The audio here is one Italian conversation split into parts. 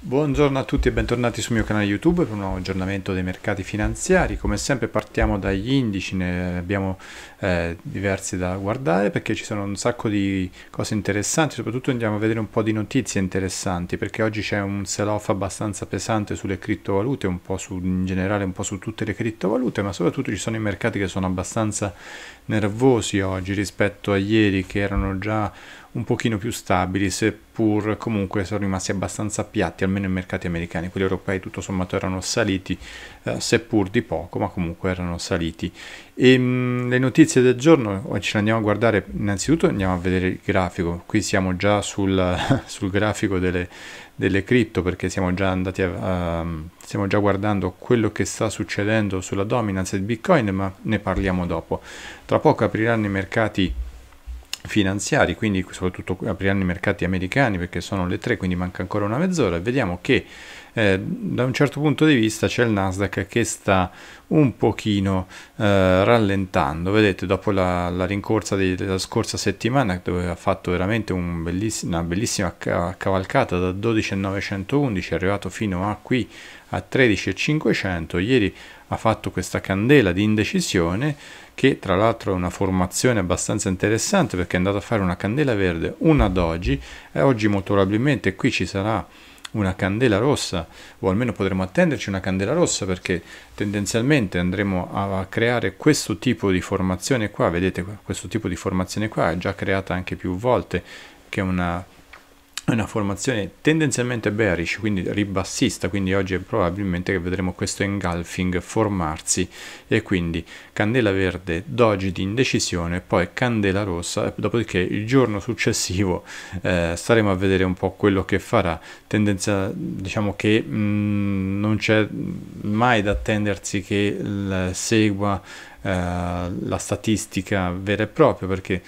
Buongiorno a tutti e bentornati sul mio canale YouTube per un nuovo aggiornamento dei mercati finanziari. Come sempre partiamo dagli indici, ne abbiamo eh, diversi da guardare perché ci sono un sacco di cose interessanti, soprattutto andiamo a vedere un po' di notizie interessanti perché oggi c'è un sell-off abbastanza pesante sulle criptovalute, un po' su, in generale un po' su tutte le criptovalute, ma soprattutto ci sono i mercati che sono abbastanza nervosi oggi rispetto a ieri che erano già un pochino più stabili, seppur comunque sono rimasti abbastanza piatti, almeno i mercati americani, quelli europei tutto sommato erano saliti, eh, seppur di poco, ma comunque erano saliti. E, ehm, mh, le notizie del giorno eh, ce le andiamo a guardare, innanzitutto andiamo a vedere il grafico, qui siamo già sul, sul grafico delle delle cripto perché siamo già andati a, uh, stiamo già guardando quello che sta succedendo sulla dominance del bitcoin ma ne parliamo dopo tra poco apriranno i mercati finanziari quindi soprattutto apriranno i mercati americani perché sono le 3 quindi manca ancora una mezz'ora e vediamo che eh, da un certo punto di vista c'è il Nasdaq che sta un pochino eh, rallentando vedete dopo la, la rincorsa di, della scorsa settimana dove ha fatto veramente un belliss una bellissima ca cavalcata da 12.911 è arrivato fino a qui a 13.500 ieri ha fatto questa candela di indecisione che tra l'altro è una formazione abbastanza interessante perché è andato a fare una candela verde una ad oggi e oggi molto probabilmente qui ci sarà una candela rossa, o almeno potremo attenderci una candela rossa perché tendenzialmente andremo a creare questo tipo di formazione qua, vedete questo tipo di formazione qua è già creata anche più volte, che è una è una formazione tendenzialmente bearish, quindi ribassista, quindi oggi è probabilmente che vedremo questo engulfing formarsi e quindi candela verde, doji di indecisione, poi candela rossa, dopodiché il giorno successivo eh, staremo a vedere un po' quello che farà, tendenza diciamo che mh, mm, non c'è mai da attendersi che segua eh, la statistica vera e propria perché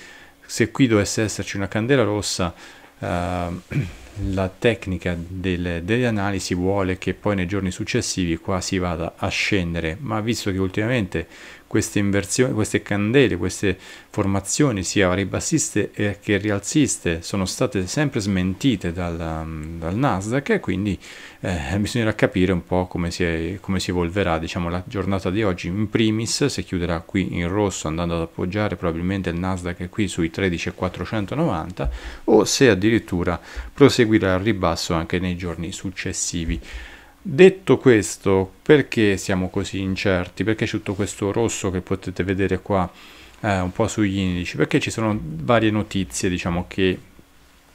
se qui dovesse esserci una candela rossa Ehm, la tecnica del, delle analisi vuole che poi nei giorni successivi qua si vada a scendere, ma visto che ultimamente queste inversioni, queste candele, queste formazioni sia ribassiste che rialziste sono state sempre smentite dal, dal Nasdaq e quindi eh, bisognerà capire un po' come si, è, come si evolverà diciamo, la giornata di oggi in primis se chiuderà qui in rosso andando ad appoggiare probabilmente il Nasdaq qui sui 13.490 o se addirittura proseguirà al ribasso anche nei giorni successivi. Detto questo, perché siamo così incerti? Perché c'è tutto questo rosso che potete vedere qua eh, un po' sugli indici? Perché ci sono varie notizie, diciamo, che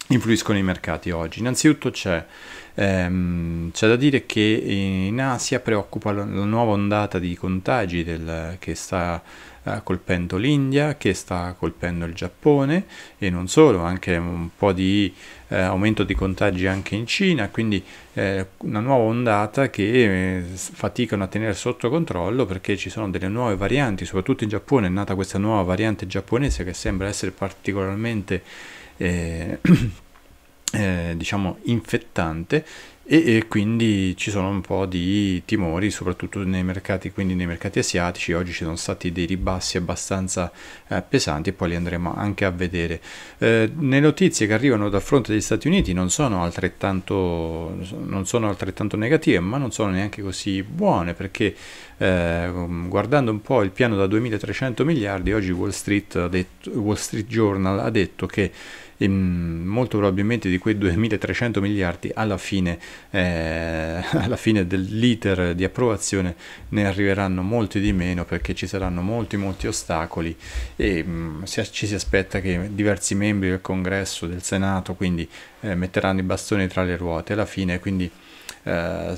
influiscono i mercati oggi. Innanzitutto c'è, ehm, c'è, da dire che in Asia preoccupa la nuova ondata di contagi del, che sta colpendo l'India, che sta colpendo il Giappone e non solo, anche un po' di eh, aumento di contagi anche in Cina, quindi eh, una nuova ondata che eh, faticano a tenere sotto controllo perché ci sono delle nuove varianti, soprattutto in Giappone è nata questa nuova variante giapponese che sembra essere particolarmente... Eh, Eh, diciamo infettante e, e, quindi ci sono un po' di timori soprattutto nei mercati, nei mercati asiatici oggi ci sono stati dei ribassi abbastanza eh, pesanti e poi li andremo anche a vedere eh, le notizie che arrivano dal fronte degli Stati Uniti non sono, non sono altrettanto negative ma non sono neanche così buone perché eh, mm, guardando un po' il piano da 2300 miliardi oggi Wall Street, detto, Wall Street Journal ha detto che e mm, molto probabilmente di quei 2300 miliardi alla fine, eh, alla fine dell'iter di approvazione ne arriveranno molti di meno perché ci saranno molti molti ostacoli e mh, mm, si, ci si aspetta che diversi membri del congresso, del senato quindi eh, metteranno i bastoni tra le ruote alla fine quindi eh,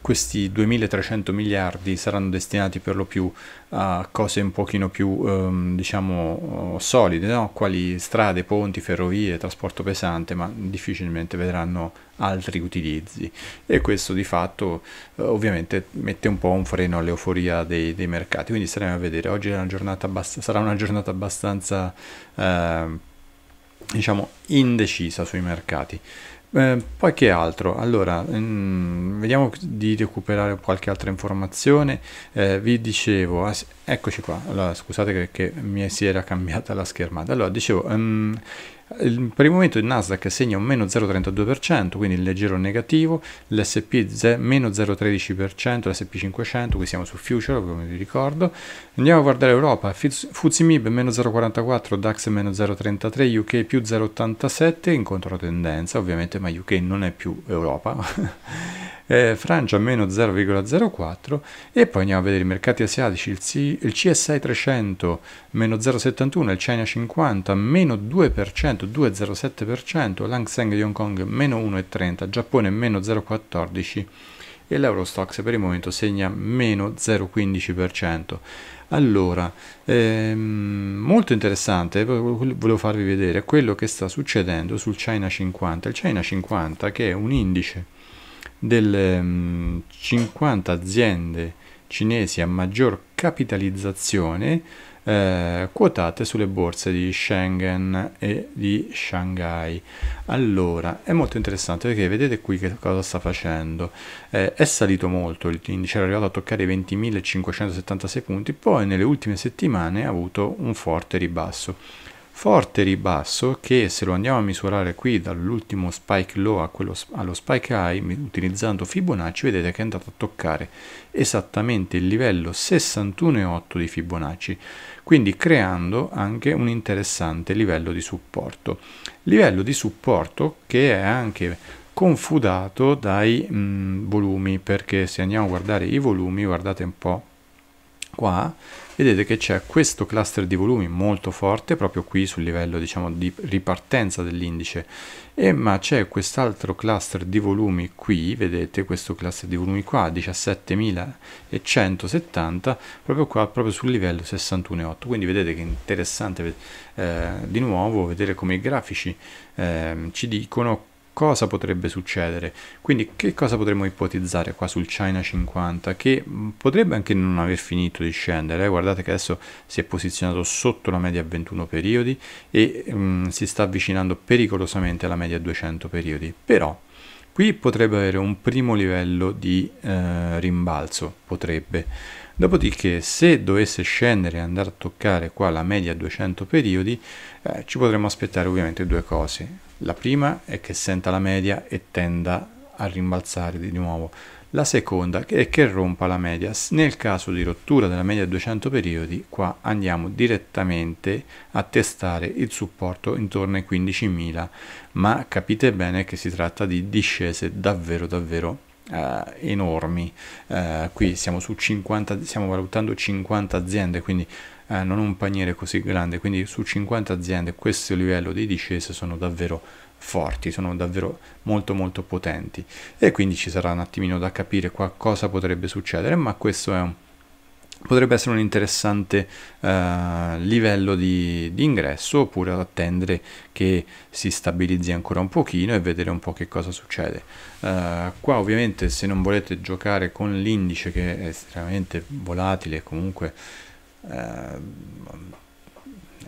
questi 2300 miliardi saranno destinati per lo più a cose un pochino più ehm, diciamo eh, solide, no? quali strade, ponti, ferrovie, trasporto pesante, ma difficilmente vedranno altri utilizzi e questo di fatto eh, ovviamente mette un po' un freno all'euforia dei, dei, mercati, quindi staremo a vedere, oggi una abbast- sarà una giornata abbastanza eh, diciamo indecisa sui mercati. Eh, poi che altro? Allora, mh, mm, vediamo di recuperare qualche altra informazione. Eh, vi dicevo, ah, eccoci qua, allora, scusate che, che, mi si era cambiata la schermata. Allora, dicevo... Um, per il momento il Nasdaq segna un meno 0,32%, quindi il leggero negativo, l'SP meno 0,13%, l'SP500, qui siamo su Future come vi ricordo. Andiamo a guardare Europa, Fuzzi MIB meno 0,44, DAX meno 0,33, UK più 0,87 in controtendenza ovviamente, ma UK non è più Europa. eh, Francia meno 0,04 e poi andiamo a vedere i mercati asiatici, il, C, il CSI 300 meno 0,71, il China 50 meno 2%, 2,07%, l'Hang Seng di Hong Kong meno 1,30, Giappone meno 0,14% e l'Eurostox per il momento segna meno 0,15%. Allora, ehm, molto interessante, eh, volevo farvi vedere quello che sta succedendo sul China 50. Il China 50 che è un indice delle 50 mm, aziende cinesi a maggior capitalizzazione eh, quotate sulle borse di Schengen e di Shanghai. Allora, è molto interessante perché vedete qui che cosa sta facendo. Eh, è salito molto, l'indice era arrivato a toccare i 20.576 punti, poi nelle ultime settimane ha avuto un forte ribasso forte ribasso che se lo andiamo a misurare qui dall'ultimo spike low quello, allo spike high utilizzando Fibonacci vedete che è andato a toccare esattamente il livello 61,8 di Fibonacci quindi creando anche un interessante livello di supporto livello di supporto che è anche confudato dai mh, mm, volumi perché se andiamo a guardare i volumi guardate un po' qua vedete che c'è questo cluster di volumi molto forte proprio qui sul livello diciamo di ripartenza dell'indice e ma c'è quest'altro cluster di volumi qui vedete questo cluster di volumi qua 17.170 proprio qua proprio sul livello 61.8 quindi vedete che interessante eh, di nuovo vedere come i grafici eh, ci dicono cosa potrebbe succedere. Quindi che cosa potremmo ipotizzare qua sul China 50 che mm, potrebbe anche non aver finito di scendere, eh? guardate che adesso si è posizionato sotto la media 21 periodi e mm, si sta avvicinando pericolosamente alla media 200 periodi, però qui potrebbe avere un primo livello di eh, rimbalzo, potrebbe. Dopodiché se dovesse scendere e andare a toccare qua la media 200 periodi, eh, ci potremmo aspettare ovviamente due cose. La prima è che senta la media e tenda a rimbalzare di nuovo. La seconda è che rompa la media. Nel caso di rottura della media 200 periodi, qua andiamo direttamente a testare il supporto intorno ai 15.000, ma capite bene che si tratta di discese davvero davvero eh, enormi. Eh, qui siamo su 50, stiamo valutando 50 aziende, quindi eh, non un paniere così grande, quindi su 50 aziende questo livello di discese sono davvero forti, sono davvero molto molto potenti e quindi ci sarà un attimino da capire qua cosa potrebbe succedere, ma questo è un potrebbe essere un interessante uh, livello di, di, ingresso oppure attendere che si stabilizzi ancora un pochino e vedere un po' che cosa succede uh, qua ovviamente se non volete giocare con l'indice che è estremamente volatile comunque è ehm,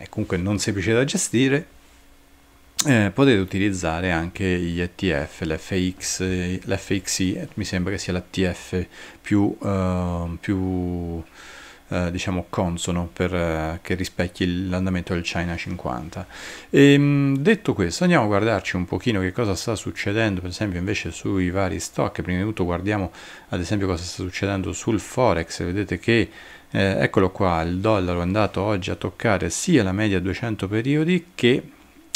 comunque non semplice da gestire, eh, potete utilizzare anche gli ETF, l'FX, l'FXI, eh, mi sembra che sia l'ETF più, uh, più uh, diciamo consono per, uh, che rispecchi l'andamento del China 50. E, ehm, detto questo, andiamo a guardarci un pochino che cosa sta succedendo, per esempio, invece sui vari stock. Prima di tutto guardiamo ad esempio cosa sta succedendo sul Forex, vedete che eh, eccolo qua, il dollaro è andato oggi a toccare sia la media 200 periodi che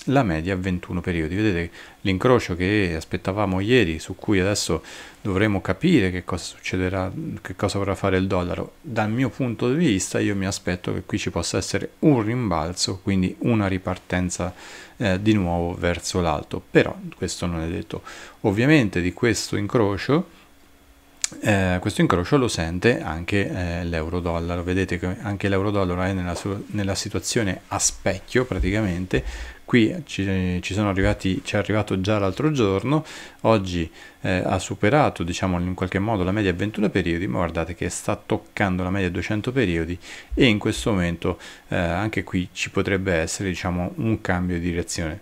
la media 21 periodi. Vedete l'incrocio che aspettavamo ieri, su cui adesso dovremo capire che cosa succederà, che cosa vorrà fare il dollaro. Dal mio punto di vista io mi aspetto che qui ci possa essere un rimbalzo, quindi una ripartenza eh, di nuovo verso l'alto, però questo non è detto. Ovviamente di questo incrocio eh, questo incrocio lo sente anche eh, l'euro-dollaro, vedete che anche l'euro-dollaro è nella, nella, situazione a specchio praticamente, qui ci, ci, sono arrivati, ci è arrivato già l'altro giorno, oggi eh, ha superato diciamo in qualche modo la media 21 periodi, ma guardate che sta toccando la media 200 periodi e in questo momento eh, anche qui ci potrebbe essere diciamo un cambio di direzione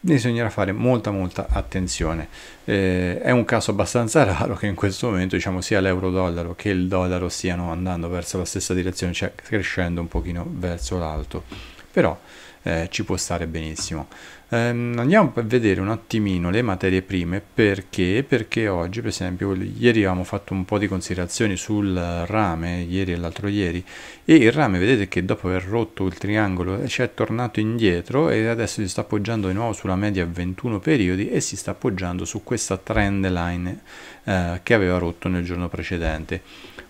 bisognerà fare molta molta attenzione. Eh, è un caso abbastanza raro che in questo momento diciamo, sia l'euro-dollaro che il dollaro stiano andando verso la stessa direzione, cioè crescendo un pochino verso l'alto. Però eh, ci può stare benissimo. Ehm, andiamo a vedere un attimino le materie prime perché, perché oggi per esempio ieri avevamo fatto un po' di considerazioni sul rame, ieri e l'altro ieri, e il rame vedete che dopo aver rotto il triangolo eh, ci è tornato indietro e adesso si sta appoggiando di nuovo sulla media 21 periodi e si sta appoggiando su questa trend line eh, che aveva rotto nel giorno precedente.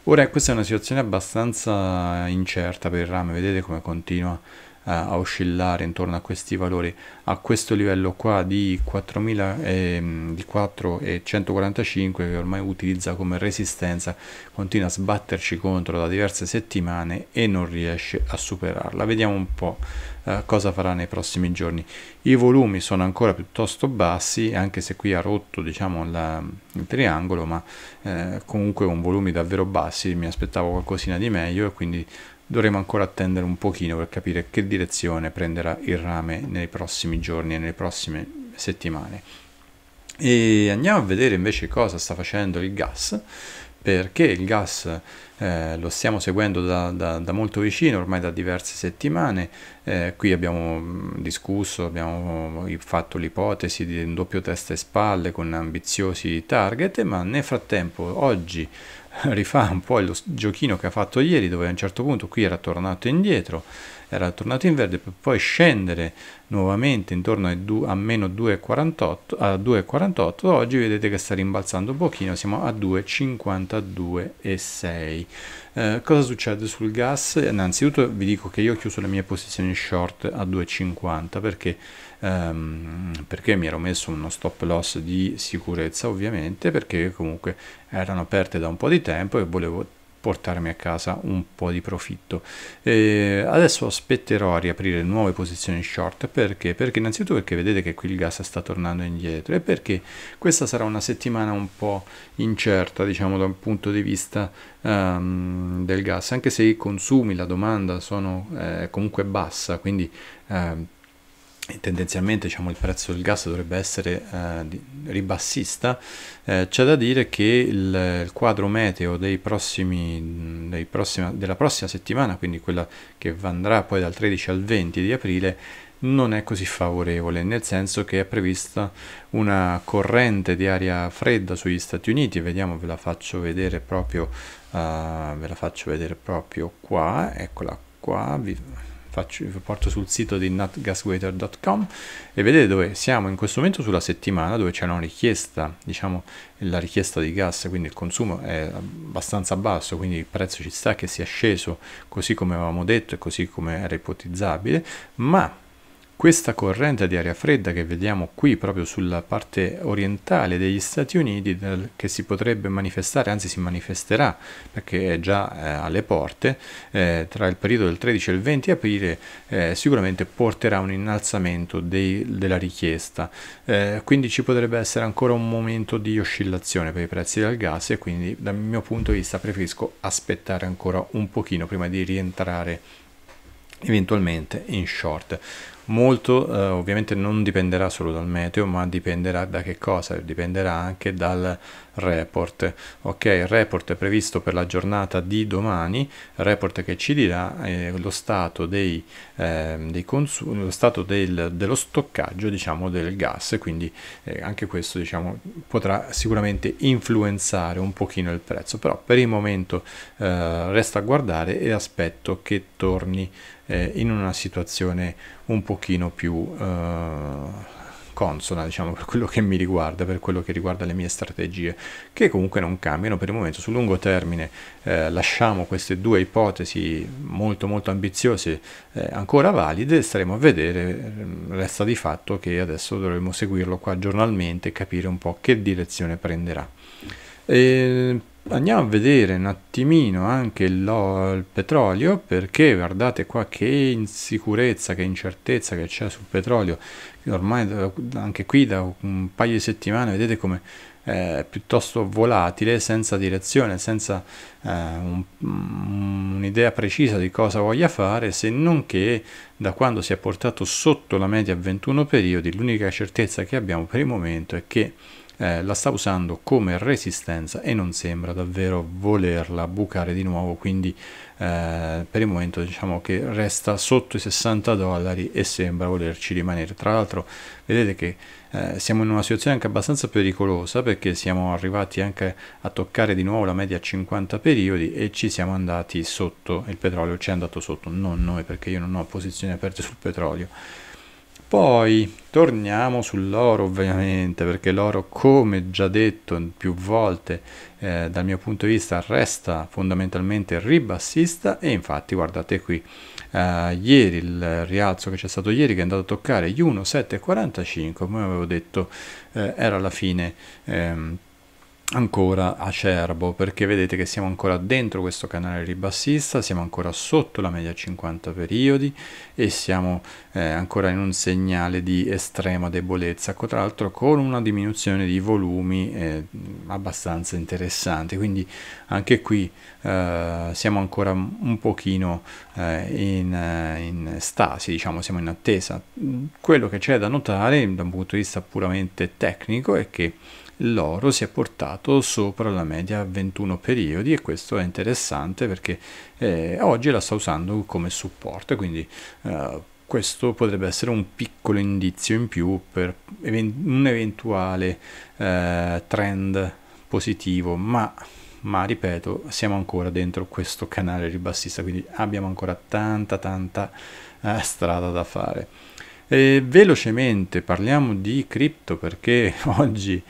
Ora questa è una situazione abbastanza incerta per il rame, vedete come continua a oscillare intorno a questi valori a questo livello qua di 4145 mm, che ormai utilizza come resistenza continua a sbatterci contro da diverse settimane e non riesce a superarla vediamo un po' eh, cosa farà nei prossimi giorni i volumi sono ancora piuttosto bassi anche se qui ha rotto diciamo la, il triangolo ma eh, comunque con volumi davvero bassi mi aspettavo qualcosina di meglio e quindi dovremo ancora attendere un pochino per capire che direzione prenderà il rame nei prossimi giorni e nelle prossime settimane. E andiamo a vedere invece cosa sta facendo il gas, perché il gas eh, lo stiamo seguendo da, da, da, molto vicino, ormai da diverse settimane, eh, qui abbiamo discusso, abbiamo fatto l'ipotesi di un doppio testa e spalle con ambiziosi target, ma nel frattempo oggi rifà un po' lo giochino che ha fatto ieri dove a un certo punto qui era tornato indietro era tornato in verde per poi scendere nuovamente intorno a, a meno 2,48 oggi vedete che sta rimbalzando un pochino siamo a 2,52,6. Eh, cosa succede sul gas? Innanzitutto vi dico che io ho chiuso le mie posizioni short a 2,50 perché, ehm, perché mi ero messo uno stop loss di sicurezza ovviamente perché comunque erano aperte da un po' di tempo e volevo portarmi a casa un po' di profitto. Eh, adesso aspetterò a riaprire nuove posizioni short perché? Perché innanzitutto perché vedete che qui il gas sta tornando indietro e perché questa sarà una settimana un po' incerta diciamo dal punto di vista um, del gas anche se i consumi, la domanda sono eh, comunque bassa quindi eh, tendenzialmente diciamo, il prezzo del gas dovrebbe essere eh, ribassista, eh, c'è da dire che il, il quadro meteo dei prossimi, dei prossima, della prossima settimana, quindi quella che andrà poi dal 13 al 20 di aprile, non è così favorevole, nel senso che è prevista una corrente di aria fredda sugli Stati Uniti, vediamo, ve la faccio vedere proprio, uh, ve la faccio vedere proprio qua, eccola qua, vi faccio, porto sul sito di nutgaswaiter.com e vedete dove siamo in questo momento sulla settimana dove c'è una richiesta, diciamo la richiesta di gas, quindi il consumo è abbastanza basso, quindi il prezzo ci sta che sia sceso così come avevamo detto e così come era ipotizzabile, ma questa corrente di aria fredda che vediamo qui proprio sulla parte orientale degli Stati Uniti che si potrebbe manifestare, anzi si manifesterà perché è già eh, alle porte, eh, tra il periodo del 13 e il 20 aprile eh, sicuramente porterà un innalzamento dei, della richiesta, eh, quindi ci potrebbe essere ancora un momento di oscillazione per i prezzi del gas e quindi dal mio punto di vista preferisco aspettare ancora un pochino prima di rientrare eventualmente in short. Molto eh, ovviamente non dipenderà solo dal meteo, ma dipenderà da che cosa? Dipenderà anche dal report. Ok, il report è previsto per la giornata di domani, il report che ci dirà eh, lo stato, dei, eh, dei consumi, lo stato del, dello stoccaggio diciamo, del gas, quindi eh, anche questo diciamo, potrà sicuramente influenzare un pochino il prezzo, però per il momento eh, resta a guardare e aspetto che torni eh, in una situazione un pochino più eh, consona, diciamo, per quello che mi riguarda, per quello che riguarda le mie strategie, che comunque non cambiano per il momento. Sul lungo termine eh, lasciamo queste due ipotesi molto molto ambiziose eh, ancora valide, staremo a vedere, mm, resta di fatto che adesso dovremo seguirlo qua giornalmente e capire un po' che direzione prenderà. E andiamo a vedere un attimino anche il, il petrolio perché guardate qua che insicurezza che incertezza che c'è sul petrolio ormai anche qui da un paio di settimane vedete come eh, è piuttosto volatile senza direzione senza eh, mm, un'idea precisa di cosa voglia fare se non che da quando si è portato sotto la media 21 periodi l'unica certezza che abbiamo per il momento è che eh, la sta usando come resistenza e non sembra davvero volerla bucare di nuovo, quindi eh, per il momento diciamo che resta sotto i 60 dollari e sembra volerci rimanere. Tra l'altro vedete che eh, siamo in una situazione anche abbastanza pericolosa perché siamo arrivati anche a toccare di nuovo la media 50 periodi e ci siamo andati sotto, il petrolio ci è andato sotto, non noi perché io non ho posizioni aperte sul petrolio poi torniamo sull'oro ovviamente, perché l'oro, come già detto più volte, eh, dal mio punto di vista resta fondamentalmente ribassista e infatti guardate qui, eh, ieri il rialzo che c'è stato ieri che è andato a toccare gli 1,745, come avevo detto eh, era la fine. Ehm, ancora acerbo perché vedete che siamo ancora dentro questo canale ribassista siamo ancora sotto la media 50 periodi e siamo eh, ancora in un segnale di estrema debolezza tra l'altro con una diminuzione di volumi eh, abbastanza interessante quindi anche qui eh, siamo ancora un pochino eh, in, eh, in stasi diciamo siamo in attesa quello che c'è da notare da un punto di vista puramente tecnico è che l'oro si è portato sopra la media a 21 periodi e questo è interessante perché eh, oggi la sta usando come supporto, quindi eh, questo potrebbe essere un piccolo indizio in più per un eventuale eh, trend positivo, ma, ma, ripeto, siamo ancora dentro questo canale ribassista, quindi abbiamo ancora tanta tanta eh, strada da fare. E velocemente parliamo di cripto perché oggi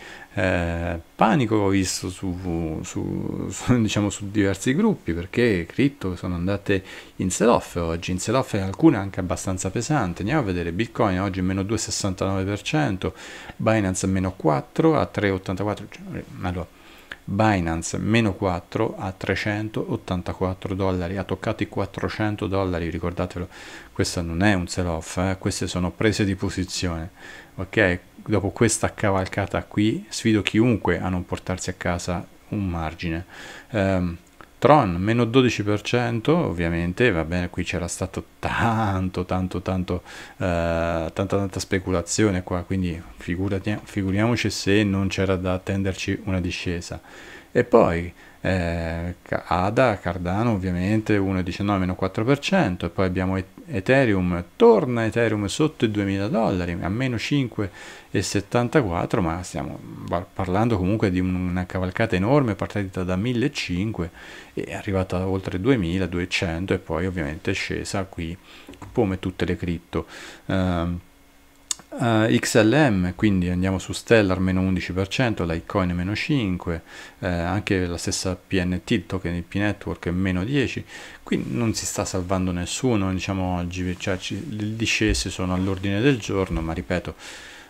eh, panico ho visto su, su, su, diciamo, su, diversi gruppi perché cripto sono andate in sell off oggi, in sell off alcune anche abbastanza pesanti, andiamo a vedere Bitcoin oggi meno 2,69%, Binance meno 4 a 3,84%, cioè, allora Binance meno 4 a 384 dollari, ha toccato i 400 dollari, ricordatelo, questo non è un sell-off, eh? queste sono prese di posizione, ok? Dopo questa cavalcata qui sfido chiunque a non portarsi a casa un margine. Um, Tron meno 12%, ovviamente, va bene, qui c'era stato tanto, tanto, tanto, eh, tanta, tanta speculazione qua, quindi figurati, figuriamoci se non c'era da attenderci una discesa. E poi eh, ADA, Cardano ovviamente 1,19-4% e poi abbiamo Ethereum, torna Ethereum sotto i 2000 dollari a meno 5,74 ma stiamo parlando comunque di una cavalcata enorme partita da 1500 e arrivata a oltre 2200 e poi ovviamente è scesa qui come tutte le cripto. Um, Uh, eh, XLM, quindi andiamo su Stellar meno 11%, Litecoin meno 5%, eh, anche la stessa PNT, il token di P-Network meno 10%, qui non si sta salvando nessuno, diciamo oggi, cioè, ci, le discese sono all'ordine del giorno, ma ripeto,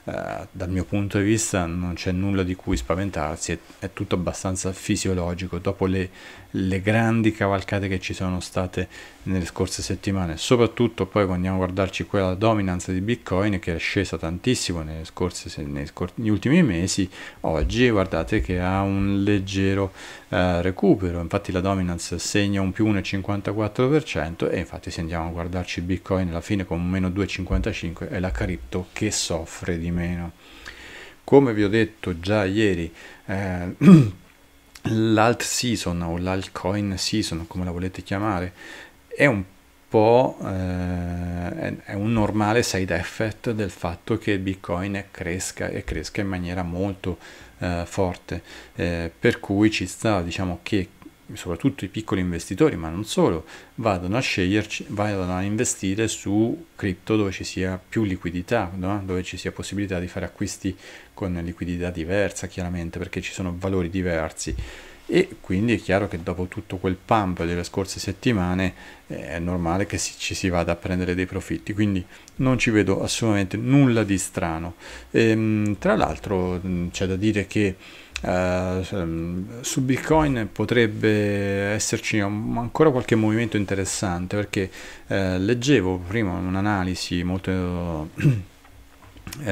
eh, dal mio punto di vista non c'è nulla di cui spaventarsi, è, è tutto abbastanza fisiologico. Dopo le, le, grandi cavalcate che ci sono state nelle scorse settimane, soprattutto poi andiamo a guardarci quella dominanza di Bitcoin che è scesa tantissimo negli, scorse, negli, negli ultimi mesi, oggi guardate che ha un leggero eh, recupero, infatti la dominance segna un più 1,54% e infatti se andiamo a guardarci Bitcoin alla fine con un meno 2,55 è la cripto che soffre di di meno. Come vi ho detto già ieri, eh, l'alt season o l'altcoin season, come la volete chiamare, è un po' eh, è un normale side effect del fatto che Bitcoin cresca e cresca in maniera molto eh, forte, eh, per cui ci sta diciamo che soprattutto i piccoli investitori, ma non solo, vadano a sceglierci, vadano a investire su cripto dove ci sia più liquidità, no? dove ci sia possibilità di fare acquisti con liquidità diversa, chiaramente, perché ci sono valori diversi. E quindi è chiaro che dopo tutto quel pump delle scorse settimane eh, è normale che ci si vada a prendere dei profitti, quindi non ci vedo assolutamente nulla di strano. E, ehm, tra l'altro c'è da dire che eh, cioè, mm, su Bitcoin potrebbe esserci ancora qualche movimento interessante perché uh, leggevo prima un'analisi molto, uh,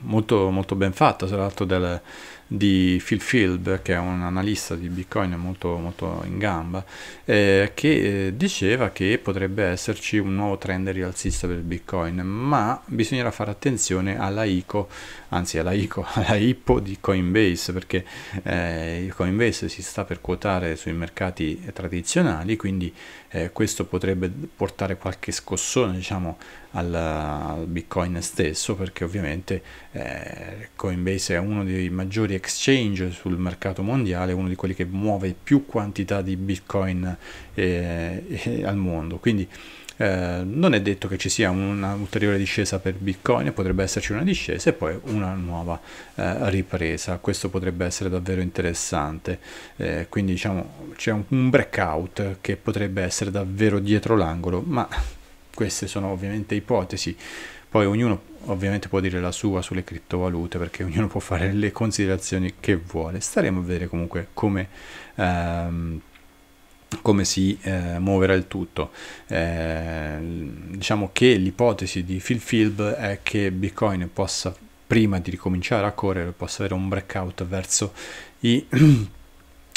molto, molto ben fatta tra l'altro del, di Phil Field, che è un analista di Bitcoin molto, molto in gamba, eh, che eh, diceva che potrebbe esserci un nuovo trend rialzista per Bitcoin, ma bisognerà fare attenzione alla ICO, anzi alla ICO, alla IPO di Coinbase, perché eh, Coinbase si sta per quotare sui mercati tradizionali, quindi eh, questo potrebbe portare qualche scossone, diciamo, al, al Bitcoin stesso perché ovviamente eh, Coinbase è uno dei maggiori exchange sul mercato mondiale, uno di quelli che muove più quantità di Bitcoin eh, eh, al mondo. Quindi eh, non è detto che ci sia un'ulteriore discesa per Bitcoin, potrebbe esserci una discesa e poi una nuova eh, ripresa. Questo potrebbe essere davvero interessante. Eh, quindi diciamo c'è un, un breakout che potrebbe essere davvero dietro l'angolo, ma queste sono ovviamente ipotesi, poi ognuno ovviamente può dire la sua sulle criptovalute perché ognuno può fare le considerazioni che vuole, staremo a vedere comunque come... Ehm, come si eh, muoverà il tutto. Eh, diciamo che l'ipotesi di Phil Philb è che Bitcoin possa, prima di ricominciare a correre, possa avere un breakout verso i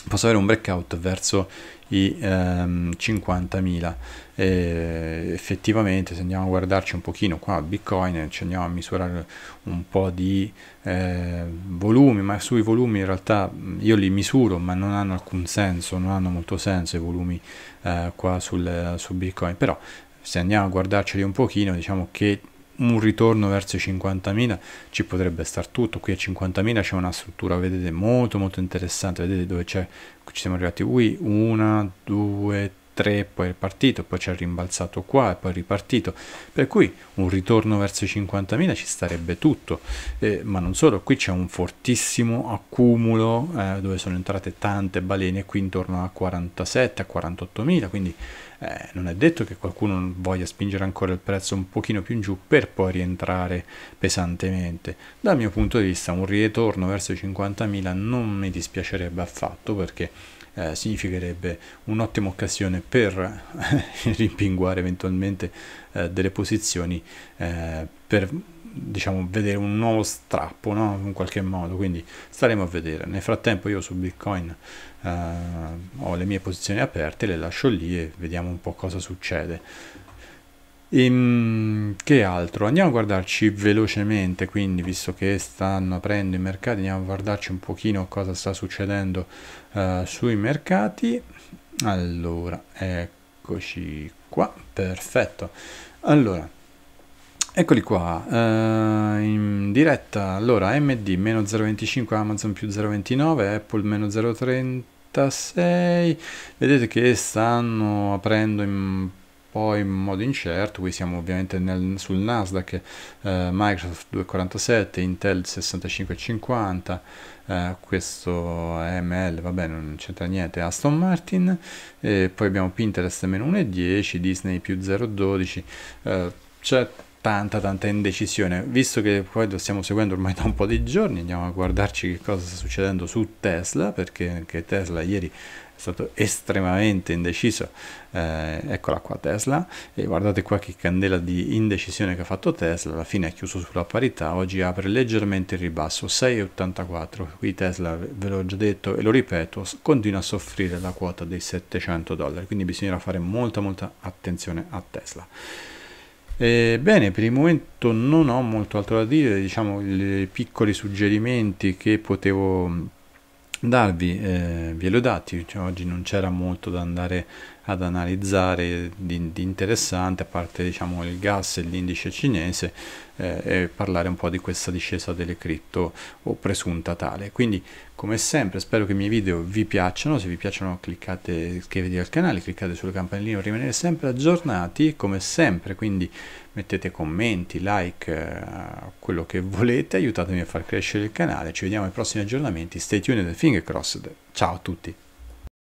posso avere un breakout verso i ehm, 50.000 e effettivamente se andiamo a guardarci un pochino qua a bitcoin ci andiamo a misurare un po' di eh, volumi ma sui volumi in realtà io li misuro ma non hanno alcun senso non hanno molto senso i volumi eh, qua sul, su bitcoin però se andiamo a guardarceli un pochino diciamo che un ritorno verso i 50.000 ci potrebbe star tutto qui a 50.000 c'è una struttura vedete molto molto interessante vedete dove c'è ci siamo arrivati qui una due tre poi è partito poi c'è rimbalzato qua e poi è ripartito per cui un ritorno verso i 50.000 ci starebbe tutto eh, ma non solo qui c'è un fortissimo accumulo eh, dove sono entrate tante balene qui intorno a 47 a 48.000 quindi eh, non è detto che qualcuno voglia spingere ancora il prezzo un pochino più in giù per poi rientrare pesantemente. Dal mio punto di vista un ritorno verso i 50.000 non mi dispiacerebbe affatto perché eh, significherebbe un'ottima occasione per rimpinguare eventualmente eh, delle posizioni eh, per diciamo, vedere un nuovo strappo no? in qualche modo. Quindi staremo a vedere. Nel frattempo, io su Bitcoin eh, ho le mie posizioni aperte, le lascio lì e vediamo un po' cosa succede. E, ehm, che altro? Andiamo a guardarci velocemente, quindi visto che stanno aprendo i mercati, andiamo a guardarci un pochino cosa sta succedendo eh, sui mercati. Allora, eccoci qua, perfetto. Allora, Eccoli qua, uh, in diretta, allora AMD meno 0,25, Amazon più 0,29, Apple meno 0,36, vedete che stanno aprendo un po' in modo incerto, qui siamo ovviamente nel, sul Nasdaq, eh, Microsoft 2,47, Intel 65,50, eh, questo è ML, vabbè non c'entra niente, Aston Martin, e poi abbiamo Pinterest meno 1,10, Disney più 0,12, eh, c'è tanta tanta indecisione visto che poi lo stiamo seguendo ormai da un po' di giorni andiamo a guardarci che cosa sta succedendo su Tesla perché anche Tesla ieri è stato estremamente indeciso eh, eccola qua Tesla e guardate qua che candela di indecisione che ha fatto Tesla alla fine ha chiuso sulla parità oggi apre leggermente il ribasso 6,84 qui Tesla ve l'ho già detto e lo ripeto continua a soffrire la quota dei 700 dollari quindi bisognerà fare molta molta attenzione a Tesla eh, bene, per il momento non ho molto altro da dire, diciamo i piccoli suggerimenti che potevo darvi eh, ve li ho dati, cioè, oggi non c'era molto da andare ad analizzare di, di interessante, a parte diciamo, il gas e l'indice cinese, eh, e parlare un po' di questa discesa delle cripto o presunta tale. Quindi come sempre spero che i miei video vi piacciono, se vi piacciono cliccate iscrivetevi al canale, cliccate sulla campanellina per rimanere sempre aggiornati, come sempre, quindi mettete commenti, like, eh, quello che volete, aiutatemi a far crescere il canale, ci vediamo ai prossimi aggiornamenti, stay tuned finger crossed, ciao a tutti!